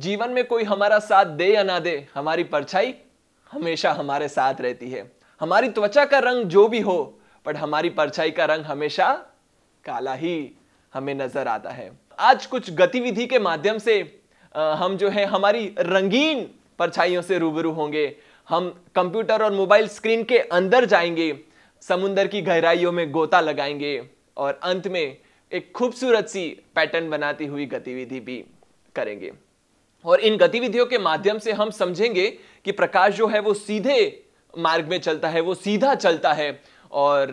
जीवन में कोई हमारा साथ दे या ना दे हमारी परछाई हमेशा हमारे साथ रहती है हमारी त्वचा का रंग जो भी हो पर हमारी परछाई का रंग हमेशा काला ही हमें नजर आता है आज कुछ गतिविधि के माध्यम से हम जो है हमारी रंगीन परछाइयों से रूबरू होंगे हम कंप्यूटर और मोबाइल स्क्रीन के अंदर जाएंगे समुंदर की गहराइयों में गोता लगाएंगे और अंत में एक खूबसूरत सी पैटर्न बनाती हुई गतिविधि भी करेंगे और इन गतिविधियों के माध्यम से हम समझेंगे कि प्रकाश जो है वो सीधे मार्ग में चलता है वो सीधा चलता है और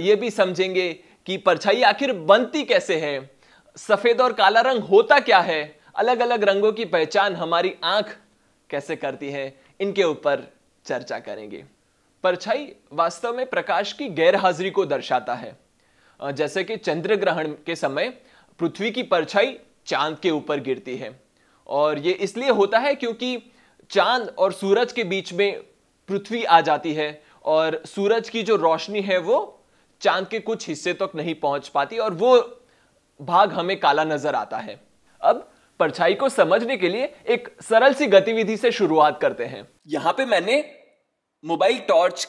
ये भी समझेंगे कि परछाई आखिर बनती कैसे है सफ़ेद और काला रंग होता क्या है अलग अलग रंगों की पहचान हमारी आंख कैसे करती है इनके ऊपर चर्चा करेंगे परछाई वास्तव में प्रकाश की गैरहाजिरी को दर्शाता है जैसे कि चंद्र ग्रहण के समय पृथ्वी की परछाई चांद के ऊपर गिरती है और ये इसलिए होता है क्योंकि चांद और सूरज के बीच में पृथ्वी आ जाती है और सूरज की जो रोशनी है वो चांद के कुछ हिस्से तक तो नहीं पहुंच पाती और वो भाग हमें काला नजर आता है अब परछाई को समझने के लिए एक सरल सी गतिविधि से शुरुआत करते हैं यहाँ पे मैंने मोबाइल टॉर्च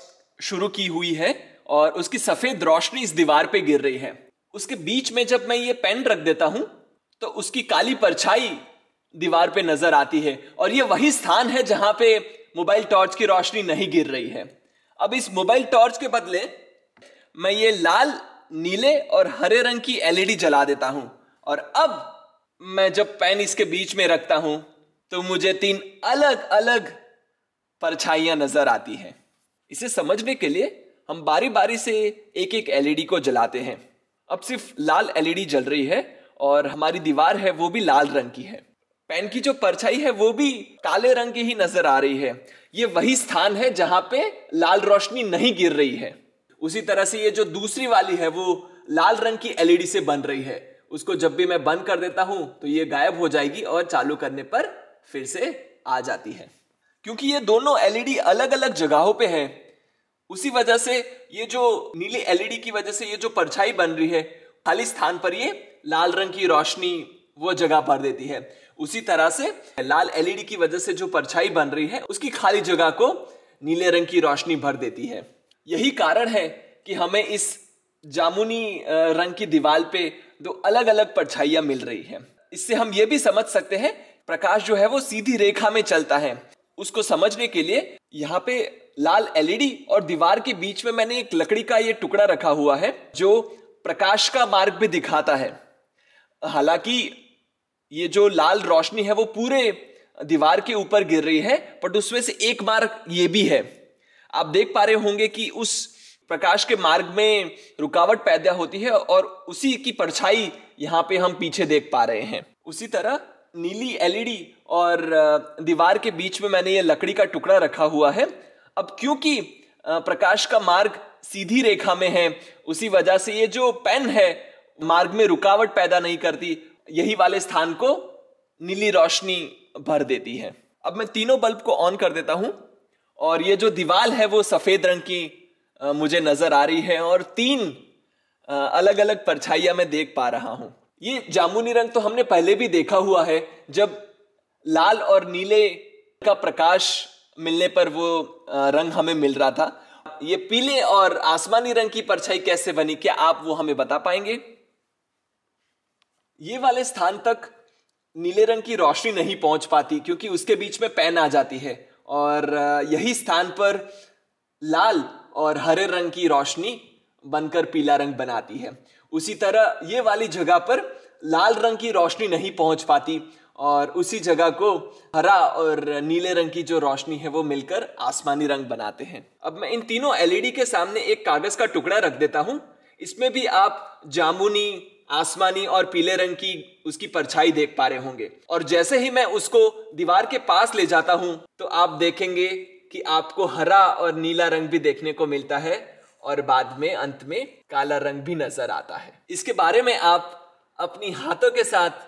शुरू की हुई है और उसकी सफेद रोशनी इस दीवार पे गिर रही है उसके बीच में जब मैं ये पेन रख देता हूं तो उसकी काली परछाई दीवार पे नजर आती है और ये वही स्थान है जहां पे मोबाइल टॉर्च की रोशनी नहीं गिर रही है अब इस मोबाइल टॉर्च के बदले मैं ये लाल नीले और हरे रंग की एलईडी जला देता हूं और अब मैं जब पेन इसके बीच में रखता हूं तो मुझे तीन अलग अलग परछाइयां नजर आती हैं इसे समझने के लिए हम बारी बारी से एक एक एलईडी को जलाते हैं अब सिर्फ लाल एलईडी जल रही है और हमारी दीवार है वो भी लाल रंग की है पेन की जो परछाई है वो भी काले रंग की ही नजर आ रही है ये वही स्थान है जहां पे लाल रोशनी नहीं गिर रही है उसी तरह से ये जो दूसरी वाली है वो लाल रंग की एलईडी से बन रही है उसको जब भी मैं बंद कर देता हूं तो ये गायब हो जाएगी और चालू करने पर फिर से आ जाती है क्योंकि ये दोनों एलईडी अलग अलग जगहों पे हैं उसी वजह से ये जो नीली एलईडी की वजह से ये जो परछाई बन रही है खाली स्थान पर ये लाल रंग की रोशनी वो जगह भर देती है उसी तरह से लाल एलईडी की वजह से जो परछाई बन रही है उसकी खाली जगह को नीले रंग की रोशनी भर देती है यही कारण है कि हमें इस जामुनी रंग की दीवार पे दो अलग अलग परछाइयां मिल रही है इससे हम ये भी समझ सकते हैं प्रकाश जो है वो सीधी रेखा में चलता है उसको समझने के लिए यहाँ पे लाल एलईडी और दीवार के बीच में मैंने एक लकड़ी का ये टुकड़ा रखा हुआ है जो प्रकाश का मार्ग भी दिखाता है हालांकि ये जो लाल रोशनी है वो पूरे दीवार के ऊपर गिर रही है बट उसमें से एक मार्ग ये भी है आप देख पा रहे होंगे कि उस प्रकाश के मार्ग में रुकावट पैदा होती है और उसी की परछाई यहाँ पे हम पीछे देख पा रहे हैं उसी तरह नीली एलईडी e और दीवार के बीच में मैंने ये लकड़ी का टुकड़ा रखा हुआ है अब क्योंकि प्रकाश का मार्ग सीधी रेखा में है उसी वजह से ये जो पेन है मार्ग में रुकावट पैदा नहीं करती यही वाले स्थान को नीली रोशनी भर देती है अब मैं तीनों बल्ब को ऑन कर देता हूं और ये जो दीवार है वो सफेद रंग की मुझे नजर आ रही है और तीन अलग अलग परछाइयां मैं देख पा रहा हूं ये जामुनी रंग तो हमने पहले भी देखा हुआ है जब लाल और नीले का प्रकाश मिलने पर वो रंग हमें मिल रहा था ये पीले और आसमानी रंग की परछाई कैसे बनी क्या आप वो हमें बता पाएंगे ये वाले स्थान तक नीले रंग की रोशनी नहीं पहुंच पाती क्योंकि उसके बीच में पेन आ जाती है और यही स्थान पर लाल और हरे रंग की रोशनी बनकर पीला रंग बनाती है उसी तरह ये वाली जगह पर लाल रंग की रोशनी नहीं पहुंच पाती और उसी जगह को हरा और नीले रंग की जो रोशनी है वो मिलकर आसमानी रंग बनाते हैं अब मैं इन तीनों एलईडी के सामने एक कागज का टुकड़ा रख देता हूँ इसमें भी आप जामुनी आसमानी और पीले रंग की उसकी परछाई देख पा रहे होंगे और जैसे ही मैं उसको दीवार के पास ले जाता हूं तो आप देखेंगे कि आपको हरा और नीला रंग भी देखने को मिलता है और बाद में अंत में काला रंग भी नजर आता है इसके बारे में आप अपनी हाथों के साथ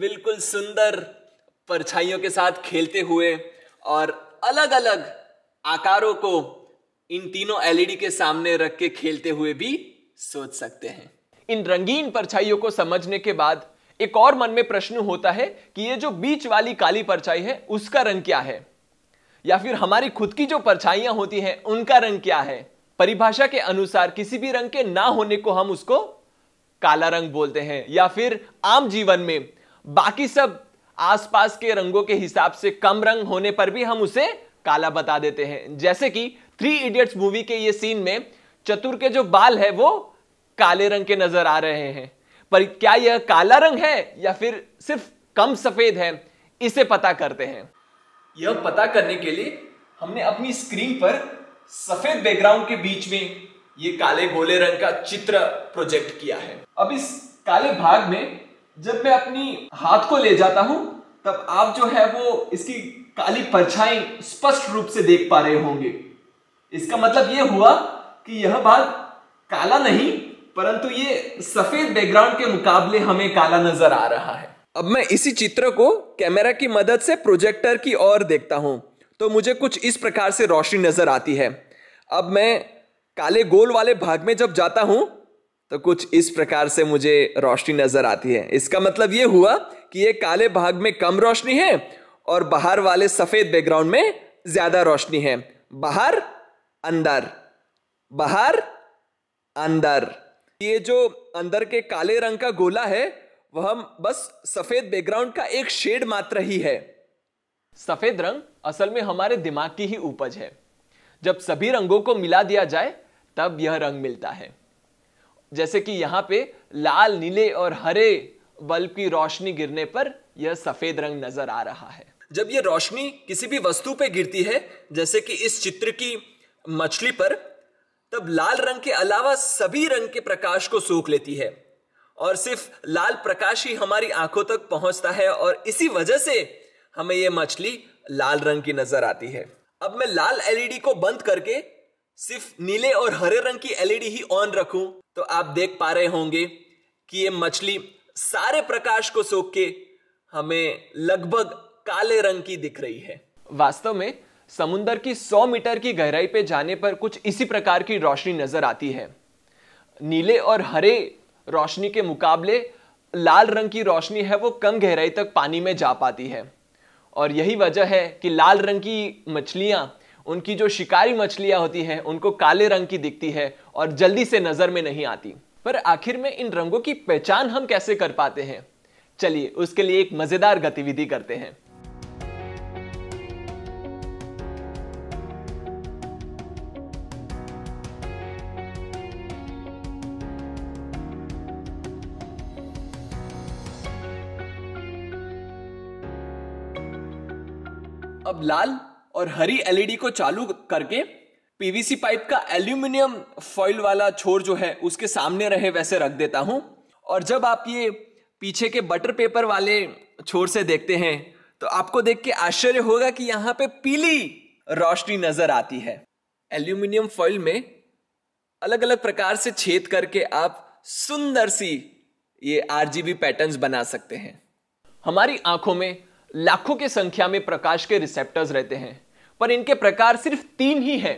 बिल्कुल सुंदर परछाइयों के साथ खेलते हुए और अलग अलग आकारों को इन तीनों एलईडी के सामने रख के खेलते हुए भी सोच सकते हैं इन रंगीन परछाइयों को समझने के बाद एक और मन में प्रश्न होता है कि ये जो बीच वाली काली परछाई है उसका रंग क्या है या फिर हमारी खुद की जो परछाइयां होती हैं उनका रंग क्या है परिभाषा के अनुसार किसी भी रंग के ना होने को हम उसको काला रंग बोलते हैं या फिर आम जीवन में बाकी सब आसपास के रंगों के हिसाब से कम रंग होने पर भी हम उसे काला बता देते हैं जैसे कि थ्री इडियट्स मूवी के ये सीन में चतुर के जो बाल है वो काले रंग के नजर आ रहे हैं पर क्या यह काला रंग है या फिर सिर्फ कम सफेद है इसे पता करते हैं यह पता करने के लिए हमने अपनी स्क्रीन पर सफेद बैकग्राउंड के बीच में ये काले गोले रंग का चित्र प्रोजेक्ट किया है अब इस काले भाग में जब मैं अपनी हाथ को ले जाता हूं तब आप जो है वो इसकी काली परछाई स्पष्ट रूप से देख पा रहे होंगे इसका मतलब यह हुआ कि यह भाग काला नहीं परंतु ये सफेद बैकग्राउंड के मुकाबले हमें काला नजर आ रहा है अब मैं इसी चित्र को कैमरा की मदद से प्रोजेक्टर की ओर देखता हूं तो मुझे कुछ इस प्रकार से रोशनी नजर आती है अब मैं काले गोल वाले भाग में जब जाता हूं तो कुछ इस प्रकार से मुझे रोशनी नजर आती है इसका मतलब ये हुआ कि ये काले भाग में कम रोशनी है और बाहर वाले सफेद बैकग्राउंड में ज्यादा रोशनी है बाहर अंदर बाहर अंदर ये जो अंदर के काले रंग का गोला है वह बस सफेद बैकग्राउंड का एक शेड मात्र ही है सफेद रंग असल में हमारे दिमाग की ही उपज है जब सभी रंगों को मिला दिया जाए तब यह रंग मिलता है जैसे कि यहाँ पे लाल नीले और हरे बल्ब की रोशनी गिरने पर यह सफेद रंग नजर आ रहा है जब यह रोशनी किसी भी वस्तु पे गिरती है जैसे कि इस चित्र की मछली पर तब लाल रंग के अलावा सभी रंग के प्रकाश को सोख लेती है और सिर्फ लाल प्रकाश ही हमारी आंखों तक पहुंचता है और इसी वजह से हमें यह मछली लाल रंग की नजर आती है अब मैं लाल एलईडी को बंद करके सिर्फ नीले और हरे रंग की एलईडी ही ऑन रखूं तो आप देख पा रहे होंगे कि ये मछली सारे प्रकाश को सोख के हमें लगभग काले रंग की दिख रही है वास्तव में समुंदर की 100 मीटर की गहराई पे जाने पर कुछ इसी प्रकार की रोशनी नजर आती है नीले और हरे रोशनी के मुकाबले लाल रंग की रोशनी है वो कम गहराई तक पानी में जा पाती है और यही वजह है कि लाल रंग की मछलियाँ उनकी जो शिकारी मछलियाँ होती हैं उनको काले रंग की दिखती है और जल्दी से नज़र में नहीं आती पर आखिर में इन रंगों की पहचान हम कैसे कर पाते हैं चलिए उसके लिए एक मज़ेदार गतिविधि करते हैं अब लाल और हरी एलईडी e को चालू करके पीवीसी पाइप का एल्यूमिनियम फॉइल वाला छोर जो है उसके सामने रहे वैसे रख देता हूं और जब आप ये पीछे के बटर पेपर वाले छोर से देखते हैं तो आपको देख के आश्चर्य होगा कि यहां पे पीली रोशनी नजर आती है एल्यूमिनियम फॉइल में अलग अलग प्रकार से छेद करके आप सुंदर सी ये आरजीबी पैटर्न्स बना सकते हैं हमारी आंखों में लाखों की संख्या में प्रकाश के रिसेप्टर्स रहते हैं पर इनके प्रकार सिर्फ तीन ही हैं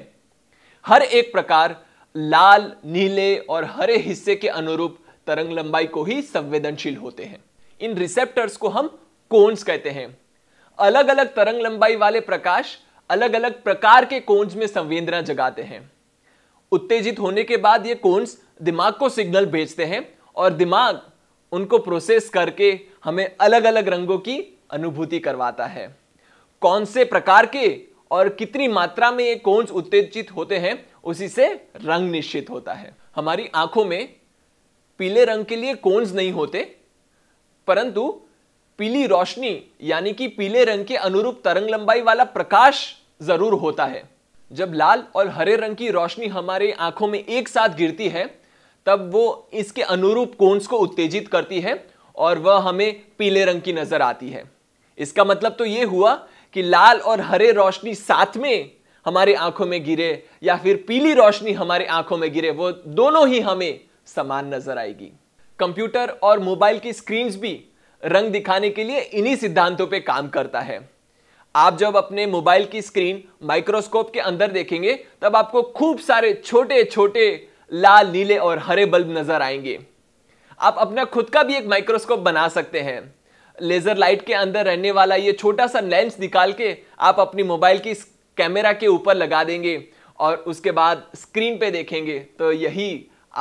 हर एक प्रकार लाल नीले और हरे हिस्से के अनुरूप तरंग लंबाई को ही संवेदनशील होते हैं इन रिसेप्टर्स को हम कोन्स कहते हैं अलग अलग तरंग लंबाई वाले प्रकाश अलग अलग प्रकार के कोन्स में संवेदना जगाते हैं उत्तेजित होने के बाद ये कोन्स दिमाग को सिग्नल भेजते हैं और दिमाग उनको प्रोसेस करके हमें अलग अलग रंगों की अनुभूति करवाता है कौन से प्रकार के और कितनी मात्रा में ये कोन्स उत्तेजित होते हैं उसी से रंग निश्चित होता है हमारी आंखों में पीले रंग के लिए कोन्स नहीं होते परंतु पीली रोशनी यानी कि पीले रंग के अनुरूप तरंग लंबाई वाला प्रकाश जरूर होता है जब लाल और हरे रंग की रोशनी हमारे आंखों में एक साथ गिरती है तब वो इसके अनुरूप कोन्स को उत्तेजित करती है और वह हमें पीले रंग की नजर आती है इसका मतलब तो ये हुआ कि लाल और हरे रोशनी साथ में हमारी आंखों में गिरे या फिर पीली रोशनी हमारे आंखों में गिरे वो दोनों ही हमें समान नजर आएगी कंप्यूटर और मोबाइल की स्क्रीन्स भी रंग दिखाने के लिए इन्हीं सिद्धांतों पे काम करता है आप जब अपने मोबाइल की स्क्रीन माइक्रोस्कोप के अंदर देखेंगे तब आपको खूब सारे छोटे छोटे लाल नीले और हरे बल्ब नजर आएंगे आप अपना खुद का भी एक माइक्रोस्कोप बना सकते हैं लेज़र लाइट के अंदर रहने वाला ये छोटा सा लेंस निकाल के आप अपनी मोबाइल की कैमरा के ऊपर लगा देंगे और उसके बाद स्क्रीन पे देखेंगे तो यही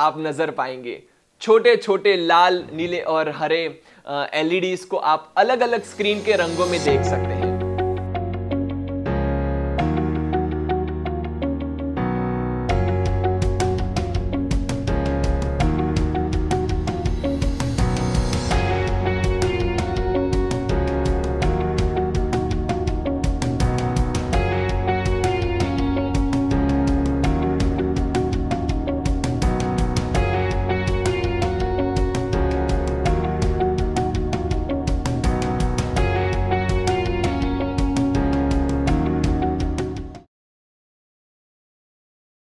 आप नज़र पाएंगे छोटे छोटे लाल नीले और हरे एलईडीज़ e को आप अलग अलग स्क्रीन के रंगों में देख सकते हैं